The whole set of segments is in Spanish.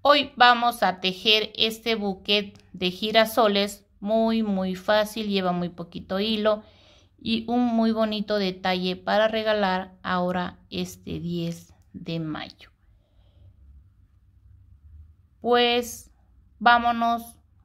Hoy vamos a tejer este buquet de girasoles muy muy fácil, lleva muy poquito hilo y un muy bonito detalle para regalar ahora este 10 de mayo. Pues vámonos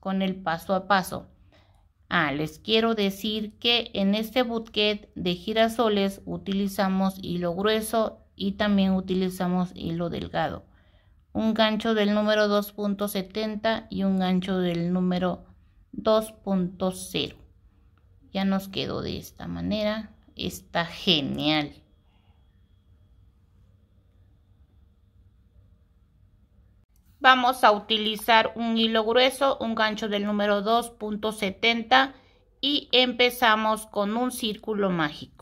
con el paso a paso. Ah, les quiero decir que en este buquet de girasoles utilizamos hilo grueso y también utilizamos hilo delgado un gancho del número 2.70 y un gancho del número 2.0. Ya nos quedó de esta manera. Está genial. Vamos a utilizar un hilo grueso, un gancho del número 2.70 y empezamos con un círculo mágico.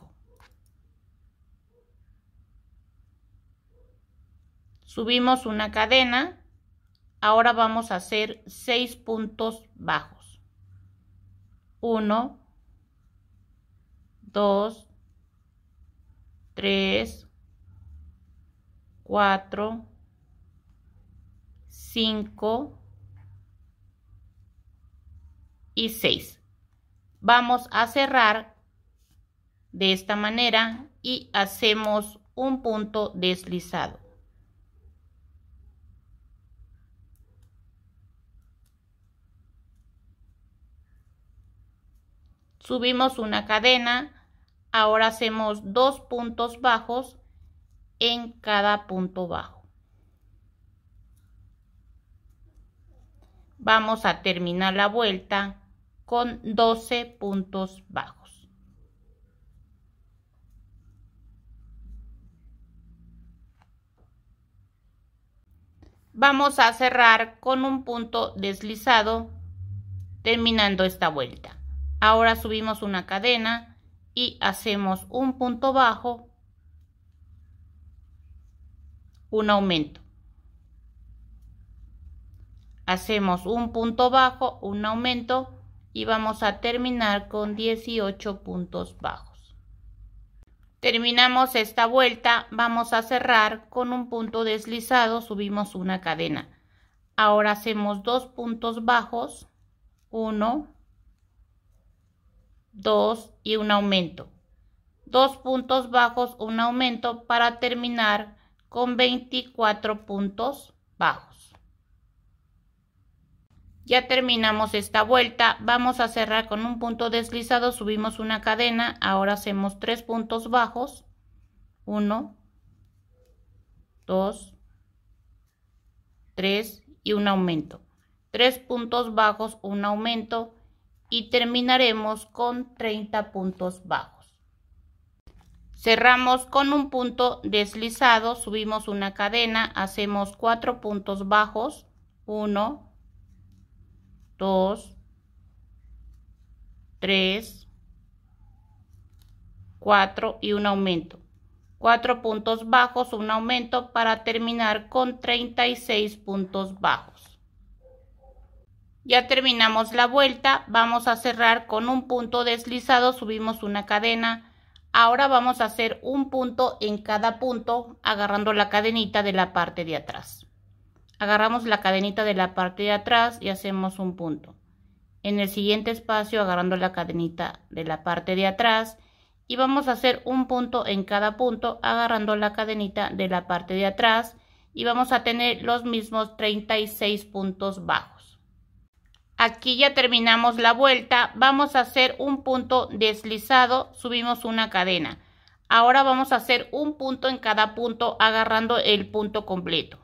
subimos una cadena, ahora vamos a hacer 6 puntos bajos. 1, 2, 3, 4, 5 y 6. Vamos a cerrar de esta manera y hacemos un punto deslizado. subimos una cadena, ahora hacemos dos puntos bajos en cada punto bajo. Vamos a terminar la vuelta con 12 puntos bajos. Vamos a cerrar con un punto deslizado terminando esta vuelta ahora subimos una cadena y hacemos un punto bajo un aumento hacemos un punto bajo un aumento y vamos a terminar con 18 puntos bajos terminamos esta vuelta vamos a cerrar con un punto deslizado subimos una cadena ahora hacemos dos puntos bajos uno. 2 y un aumento. 2 puntos bajos, un aumento para terminar con 24 puntos bajos. Ya terminamos esta vuelta, vamos a cerrar con un punto deslizado, subimos una cadena, ahora hacemos tres puntos bajos, 1, 2, 3 y un aumento. Tres puntos bajos, un aumento y terminaremos con 30 puntos bajos. Cerramos con un punto deslizado, subimos una cadena, hacemos 4 puntos bajos, 1, 2, 3, 4 y un aumento. 4 puntos bajos, un aumento para terminar con 36 puntos bajos. Ya terminamos la vuelta, vamos a cerrar con un punto deslizado, subimos una cadena. Ahora vamos a hacer un punto en cada punto agarrando la cadenita de la parte de atrás. Agarramos la cadenita de la parte de atrás y hacemos un punto. En el siguiente espacio agarrando la cadenita de la parte de atrás y vamos a hacer un punto en cada punto agarrando la cadenita de la parte de atrás y vamos a tener los mismos 36 puntos bajos. Aquí ya terminamos la vuelta, vamos a hacer un punto deslizado, subimos una cadena. Ahora vamos a hacer un punto en cada punto agarrando el punto completo.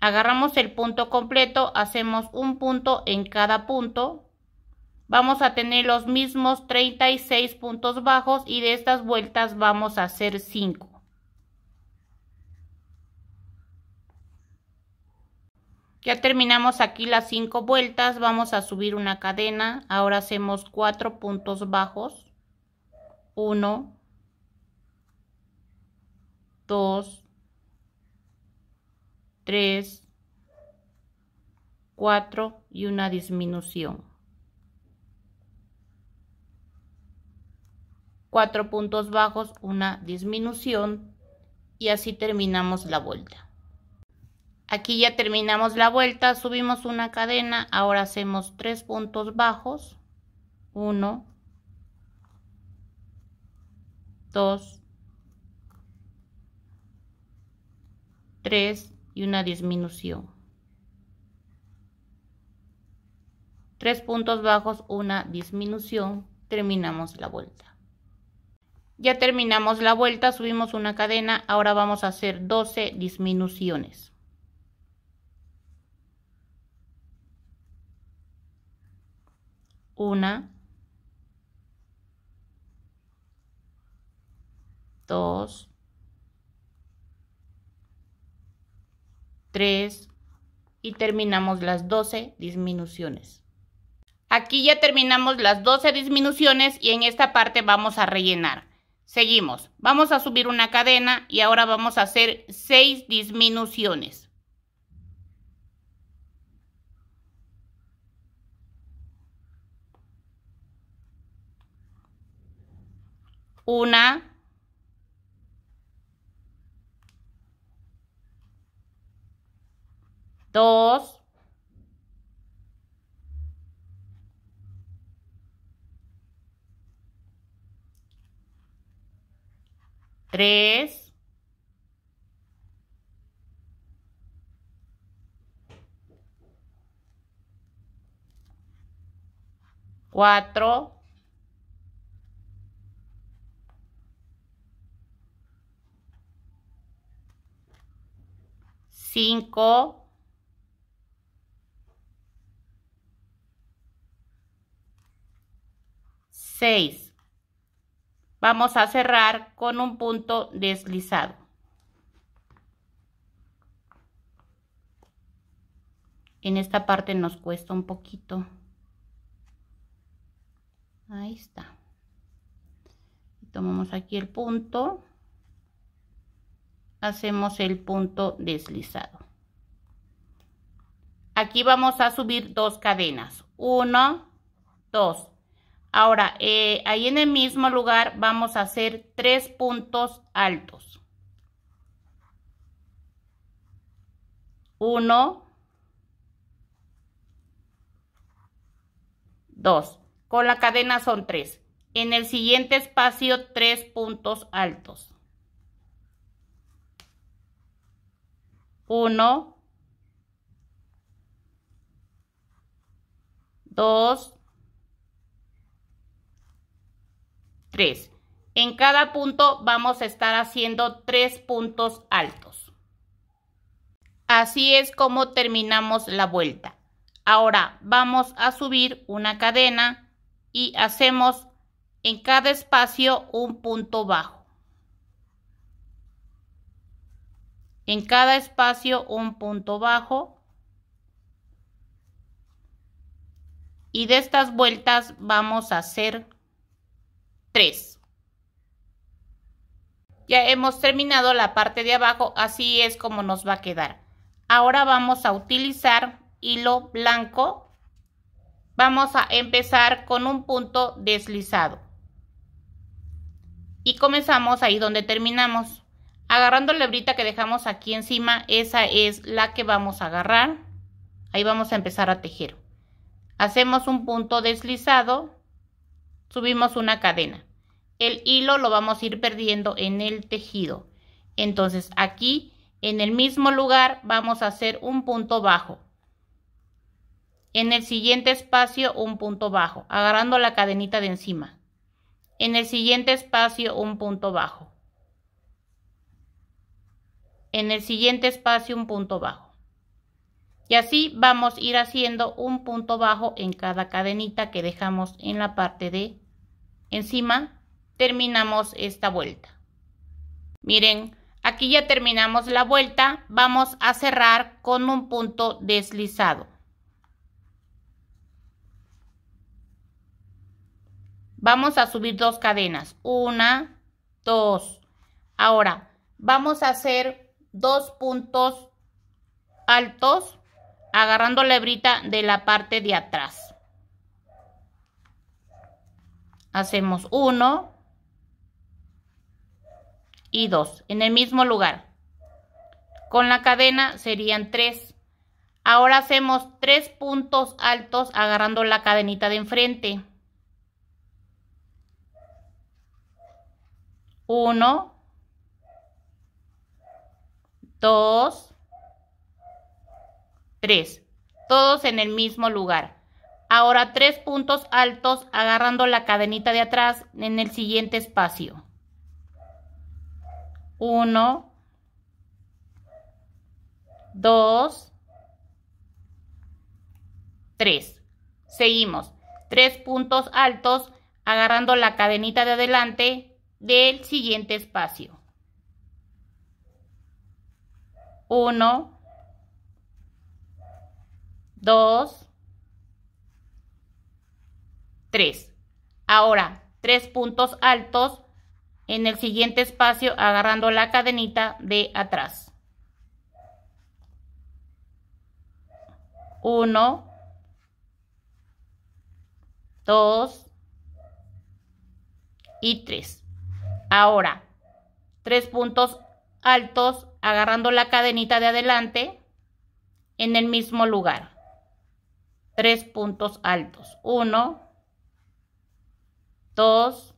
Agarramos el punto completo, hacemos un punto en cada punto. Vamos a tener los mismos 36 puntos bajos y de estas vueltas vamos a hacer 5. Ya terminamos aquí las 5 vueltas, vamos a subir una cadena, ahora hacemos 4 puntos bajos, 1, 2, 3, 4 y una disminución. 4 puntos bajos, una disminución y así terminamos la vuelta aquí ya terminamos la vuelta subimos una cadena ahora hacemos tres puntos bajos 1 2 3 y una disminución tres puntos bajos una disminución terminamos la vuelta ya terminamos la vuelta subimos una cadena ahora vamos a hacer 12 disminuciones Una, dos, tres y terminamos las 12 disminuciones. Aquí ya terminamos las 12 disminuciones y en esta parte vamos a rellenar. Seguimos. Vamos a subir una cadena y ahora vamos a hacer 6 disminuciones. una dos tres cuatro 5, 6. Vamos a cerrar con un punto deslizado. En esta parte nos cuesta un poquito. Ahí está. Tomamos aquí el punto hacemos el punto deslizado aquí vamos a subir dos cadenas uno dos ahora eh, ahí en el mismo lugar vamos a hacer tres puntos altos uno dos con la cadena son tres en el siguiente espacio tres puntos altos 1, 2, 3. En cada punto vamos a estar haciendo tres puntos altos. Así es como terminamos la vuelta. Ahora vamos a subir una cadena y hacemos en cada espacio un punto bajo. en cada espacio un punto bajo y de estas vueltas vamos a hacer tres. ya hemos terminado la parte de abajo así es como nos va a quedar ahora vamos a utilizar hilo blanco vamos a empezar con un punto deslizado y comenzamos ahí donde terminamos agarrando la hebrita que dejamos aquí encima, esa es la que vamos a agarrar. Ahí vamos a empezar a tejer. Hacemos un punto deslizado, subimos una cadena. El hilo lo vamos a ir perdiendo en el tejido. Entonces aquí, en el mismo lugar, vamos a hacer un punto bajo. En el siguiente espacio, un punto bajo, agarrando la cadenita de encima. En el siguiente espacio, un punto bajo en el siguiente espacio un punto bajo. Y así vamos a ir haciendo un punto bajo en cada cadenita que dejamos en la parte de encima. Terminamos esta vuelta. Miren, aquí ya terminamos la vuelta. Vamos a cerrar con un punto deslizado. Vamos a subir dos cadenas. Una, dos. Ahora, vamos a hacer dos puntos altos agarrando la hebrita de la parte de atrás. Hacemos uno y dos en el mismo lugar. Con la cadena serían tres. Ahora hacemos tres puntos altos agarrando la cadenita de enfrente. Uno dos, tres. Todos en el mismo lugar. Ahora tres puntos altos agarrando la cadenita de atrás en el siguiente espacio. Uno, dos, tres. Seguimos. Tres puntos altos agarrando la cadenita de adelante del siguiente espacio. 1, 2, 3. Ahora, tres puntos altos en el siguiente espacio agarrando la cadenita de atrás. 1, 2 y 3. Ahora, tres puntos altos agarrando la cadenita de adelante en el mismo lugar. Tres puntos altos. Uno, dos,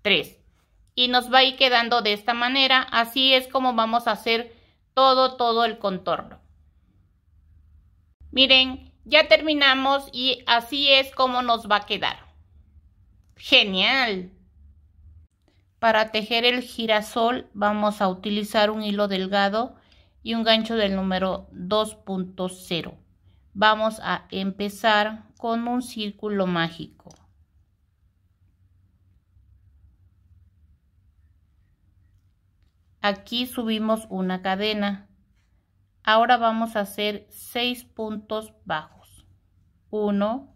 tres. Y nos va a ir quedando de esta manera. Así es como vamos a hacer todo, todo el contorno. Miren, ya terminamos y así es como nos va a quedar. ¡Genial! Para tejer el girasol vamos a utilizar un hilo delgado y un gancho del número 2.0. Vamos a empezar con un círculo mágico. Aquí subimos una cadena. Ahora vamos a hacer 6 puntos bajos. 1,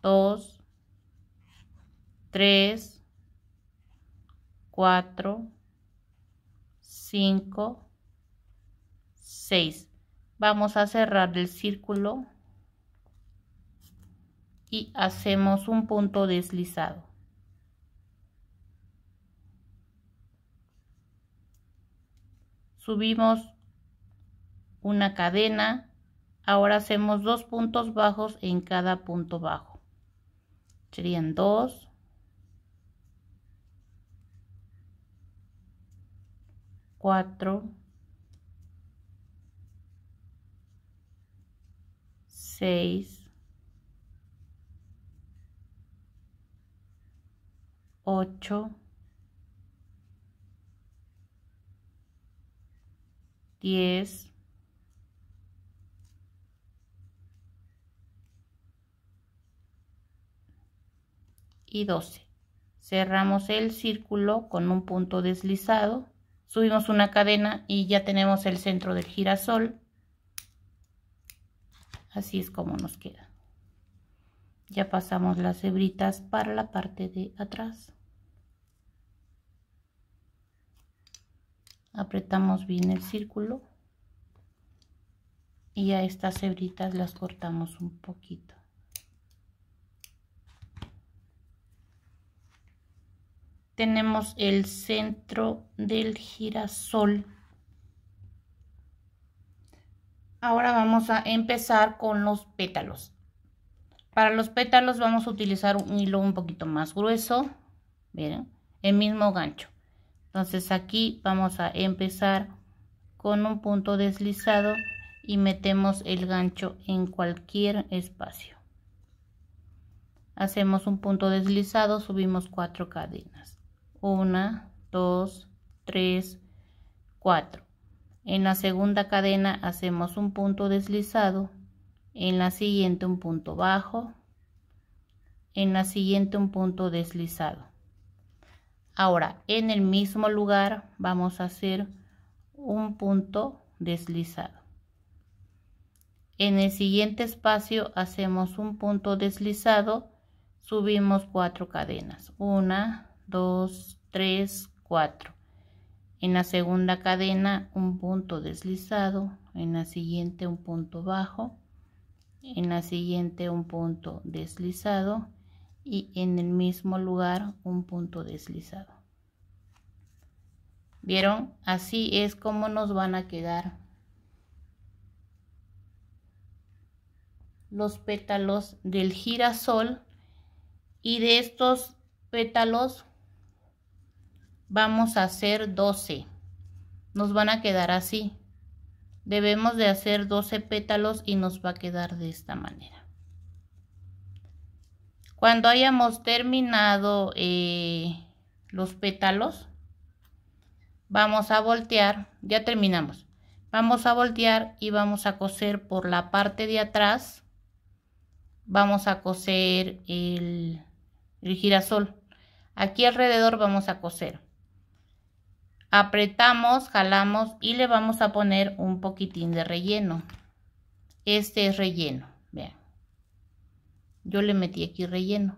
2, 3, 4, 5, 6. Vamos a cerrar el círculo y hacemos un punto deslizado. Subimos una cadena, ahora hacemos dos puntos bajos en cada punto bajo. Serían 2, 4, 6, 8, 10, y 12. Cerramos el círculo con un punto deslizado subimos una cadena y ya tenemos el centro del girasol así es como nos queda ya pasamos las hebritas para la parte de atrás apretamos bien el círculo y a estas hebritas las cortamos un poquito tenemos el centro del girasol. Ahora vamos a empezar con los pétalos. Para los pétalos vamos a utilizar un hilo un poquito más grueso, miren, el mismo gancho. Entonces aquí vamos a empezar con un punto deslizado y metemos el gancho en cualquier espacio. Hacemos un punto deslizado, subimos cuatro cadenas. 1, 2, 3, 4. En la segunda cadena hacemos un punto deslizado, en la siguiente un punto bajo, en la siguiente un punto deslizado. Ahora, en el mismo lugar vamos a hacer un punto deslizado. En el siguiente espacio hacemos un punto deslizado, subimos cuatro cadenas. 4. 2, 3, 4. En la segunda cadena un punto deslizado, en la siguiente un punto bajo, en la siguiente un punto deslizado y en el mismo lugar un punto deslizado. ¿Vieron? Así es como nos van a quedar los pétalos del girasol y de estos pétalos vamos a hacer 12 nos van a quedar así debemos de hacer 12 pétalos y nos va a quedar de esta manera cuando hayamos terminado eh, los pétalos vamos a voltear ya terminamos vamos a voltear y vamos a coser por la parte de atrás vamos a coser el girasol aquí alrededor vamos a coser apretamos, jalamos y le vamos a poner un poquitín de relleno. Este es relleno, vean. Yo le metí aquí relleno.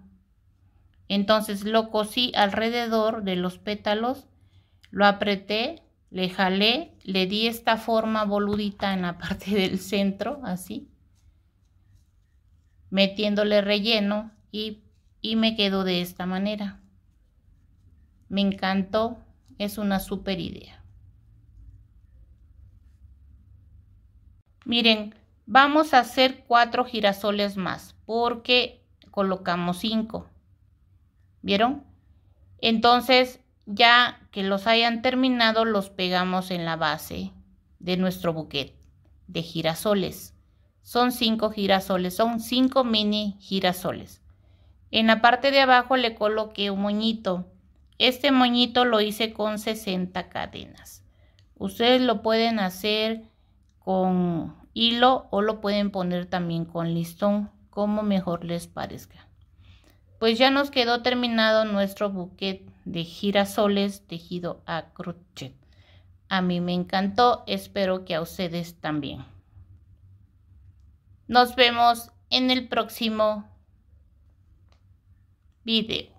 Entonces lo cosí alrededor de los pétalos, lo apreté, le jalé, le di esta forma boludita en la parte del centro, así, metiéndole relleno y, y me quedó de esta manera. Me encantó, es una super idea. Miren, vamos a hacer cuatro girasoles más porque colocamos cinco. ¿Vieron? Entonces, ya que los hayan terminado, los pegamos en la base de nuestro buquete de girasoles. Son cinco girasoles, son cinco mini girasoles. En la parte de abajo le coloqué un moñito este moñito lo hice con 60 cadenas. Ustedes lo pueden hacer con hilo o lo pueden poner también con listón, como mejor les parezca. Pues ya nos quedó terminado nuestro buquet de girasoles tejido a crochet. A mí me encantó, espero que a ustedes también. Nos vemos en el próximo video.